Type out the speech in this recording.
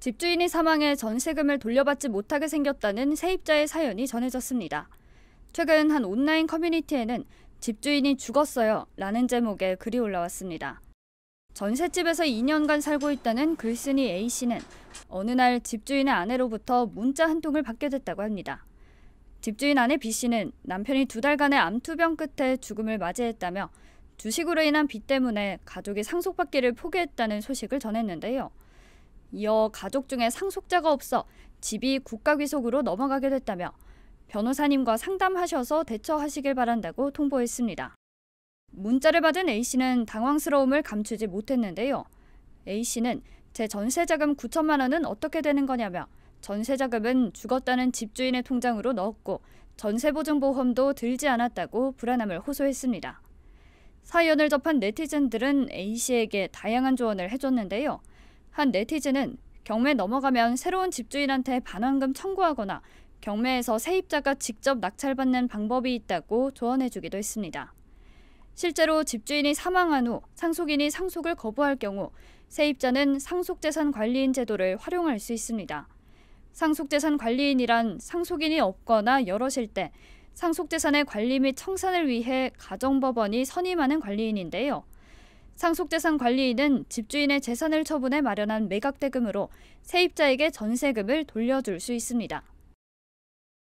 집주인이 사망해 전세금을 돌려받지 못하게 생겼다는 세입자의 사연이 전해졌습니다. 최근 한 온라인 커뮤니티에는 집주인이 죽었어요 라는 제목의 글이 올라왔습니다. 전셋집에서 2년간 살고 있다는 글쓴이 A씨는 어느 날 집주인의 아내로부터 문자 한 통을 받게 됐다고 합니다. 집주인 아내 B씨는 남편이 두 달간의 암투병 끝에 죽음을 맞이했다며 주식으로 인한 빚 때문에 가족이 상속받기를 포기했다는 소식을 전했는데요. 이어 가족 중에 상속자가 없어 집이 국가귀속으로 넘어가게 됐다며 변호사님과 상담하셔서 대처하시길 바란다고 통보했습니다. 문자를 받은 A씨는 당황스러움을 감추지 못했는데요. A씨는 제 전세자금 9천만 원은 어떻게 되는 거냐며 전세자금은 죽었다는 집주인의 통장으로 넣었고 전세보증보험도 들지 않았다고 불안함을 호소했습니다. 사연을 접한 네티즌들은 A씨에게 다양한 조언을 해줬는데요. 한 네티즌은 경매 넘어가면 새로운 집주인한테 반환금 청구하거나 경매에서 세입자가 직접 낙찰받는 방법이 있다고 조언해주기도 했습니다. 실제로 집주인이 사망한 후 상속인이 상속을 거부할 경우 세입자는 상속재산 관리인 제도를 활용할 수 있습니다. 상속재산 관리인이란 상속인이 없거나 여럿일 때 상속재산의 관리 및 청산을 위해 가정법원이 선임하는 관리인인데요. 상속재산 관리인은 집주인의 재산을 처분해 마련한 매각대금으로 세입자에게 전세금을 돌려줄 수 있습니다.